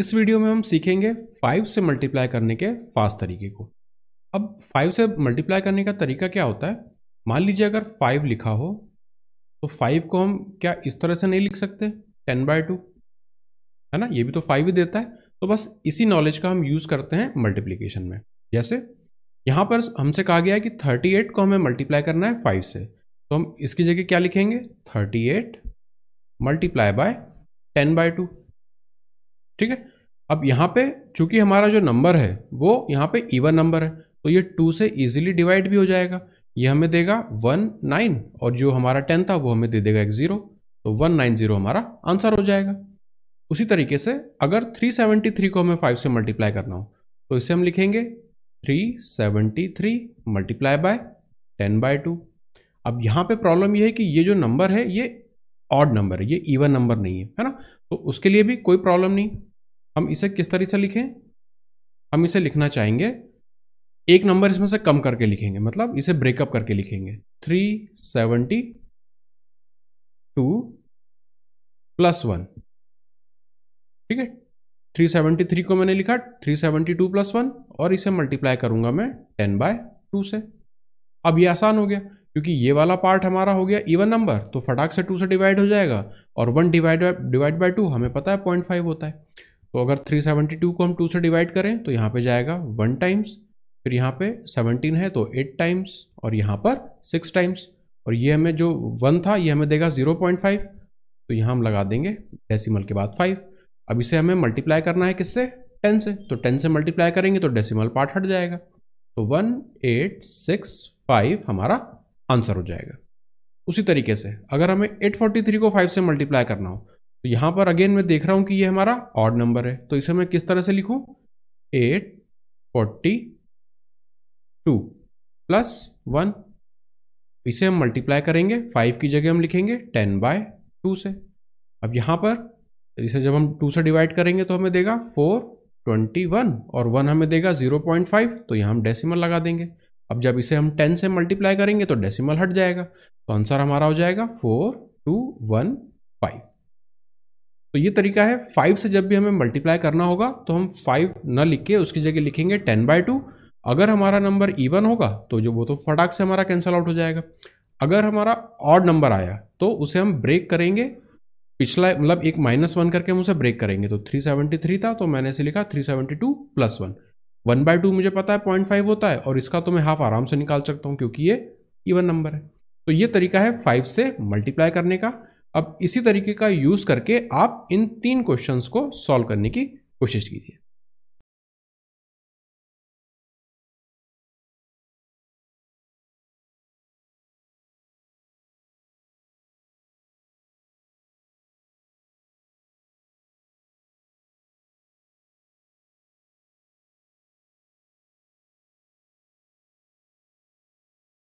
इस वीडियो में हम सीखेंगे फाइव से मल्टीप्लाई करने के फास्ट तरीके को अब फाइव से मल्टीप्लाई करने का तरीका क्या होता है मान लीजिए अगर फाइव लिखा हो तो फाइव को हम क्या इस तरह से नहीं लिख सकते टेन बाय टू है ना ये भी तो फाइव ही देता है तो बस इसी नॉलेज का हम यूज़ करते हैं मल्टीप्लीकेशन में जैसे यहाँ पर हमसे कहा गया है कि थर्टी एट को हमें मल्टीप्लाई करना है फाइव से तो हम इसकी जगह क्या लिखेंगे thirty eight multiply by ten by two ठीक है अब यहाँ पे चूंकि हमारा जो नंबर है वो यहाँ पे इवन नंबर है तो ये टू से इजीली डिवाइड भी हो जाएगा ये हमें देगा वन नाइन और जो हमारा टेन था वो हमें दे देगा एक ज़ीरो तो वन नाइन ज़ीरो हमारा आंसर हो जाएगा उसी तरीके से अगर थ्री सेवेंटी थ्री को हमें फाइव से मल्टीप्लाई करना हो तो इसे हम लिखेंगे three seventy three multiply by ten by two अब यहाँ पे प्रॉब्लम ये है कि ये जो नंबर है ये ऑड नंबर है ये इवन नंबर नहीं है है ना तो उसके लिए भी कोई प्रॉब्लम नहीं हम इसे किस तरीके से लिखें हम इसे लिखना चाहेंगे एक नंबर इसमें से कम करके लिखेंगे मतलब इसे ब्रेकअप करके लिखेंगे three seventy two plus one ठीक है थ्री सेवेंटी थ्री को मैंने लिखा three seventy two plus one और इसे मल्टीप्लाई करूंगा मैं टेन बाय टू से अब ये आसान हो गया क्योंकि ये वाला पार्ट हमारा हो गया इवन नंबर तो फटाक से टू से डिवाइड हो जाएगा और one divide divide by two हमें पता है पॉइंट फाइव होता है तो अगर 372 को हम 2 से डिवाइड करें तो यहाँ पे जाएगा वन टाइम्स फिर यहाँ पे 17 है तो एट टाइम्स और यहाँ पर सिक्स टाइम्स और ये हमें जो वन था ये हमें देगा 0.5 तो यहाँ हम लगा देंगे डेसिमल के बाद फाइव अब इसे हमें मल्टीप्लाई करना है किससे टेन से तो टेन से मल्टीप्लाई करेंगे तो डेसीमल पार्ट हट जाएगा तो वन एट सिक्स फाइव हमारा आंसर हो जाएगा उसी तरीके से अगर हमें 843 को 5 से मल्टीप्लाई करना हो तो यहां पर अगेन मैं देख रहा हूँ कि ये हमारा ऑड नंबर है तो इसे मैं किस तरह से लिखू eight forty two plus one इसे हम मल्टीप्लाई करेंगे फाइव की जगह हम लिखेंगे टेन बाय टू से अब यहां पर इसे जब हम टू से डिवाइड करेंगे तो हमें देगा फोर ट्वेंटी वन और वन हमें देगा ज़ीरो पॉइंट फाइव तो यहां हम डेसिमल लगा देंगे अब जब इसे हम टेन से मल्टीप्लाई करेंगे तो डेसिमल हट जाएगा तो आंसर हमारा हो जाएगा फोर टू वन फाइव तो ये तरीका है फाइव से जब भी हमें मल्टीप्लाई करना होगा तो हम फाइव न लिख के उसकी जगह लिखेंगे टेन बाय टू अगर हमारा नंबर इवन होगा तो जो वो तो फटाक से हमारा कैंसिल आउट हो जाएगा अगर हमारा ऑड नंबर आया तो उसे हम ब्रेक करेंगे पिछला मतलब एक माइनस वन करके हम उसे ब्रेक करेंगे तो थ्री सेवेंटी थ्री था तो मैंने इसे लिखा three seventy two plus one one by two मुझे पता है पॉइंट फाइव होता है और इसका तो मैं हाफ आराम से निकाल सकता हूँ क्योंकि ये इवन नंबर है तो ये तरीका है फाइव से मल्टीप्लाई करने का अब इसी तरीके का यूज़ करके आप इन तीन क्वेश्चंस को सॉल्व करने की कोशिश कीजिए